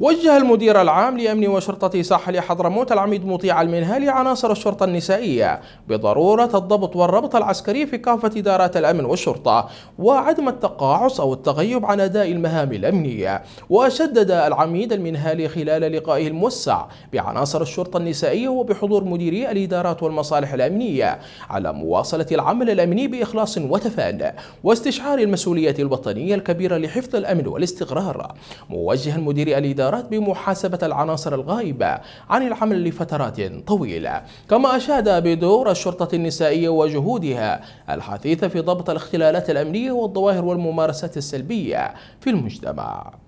وجه المدير العام لأمن وشرطة ساحل حضرموت العميد مطيع المنهالي عناصر الشرطة النسائية بضرورة الضبط والربط العسكري في كافة إدارات الأمن والشرطة وعدم التقاعس أو التغيب عن أداء المهام الأمنية وشدد العميد المنهالي خلال لقائه الموسع بعناصر الشرطة النسائية وبحضور مديري الإدارات والمصالح الأمنية على مواصلة العمل الأمني بإخلاص وتفان واستشعار المسؤولية الوطنية الكبيرة لحفظ الأمن والاستقرار موجه المدير الإدارات الإدارات بمحاسبة العناصر الغائبة عن العمل لفترات طويلة كما أشاد بدور الشرطة النسائية وجهودها الحثيثة في ضبط الاختلالات الأمنية والظواهر والممارسات السلبية في المجتمع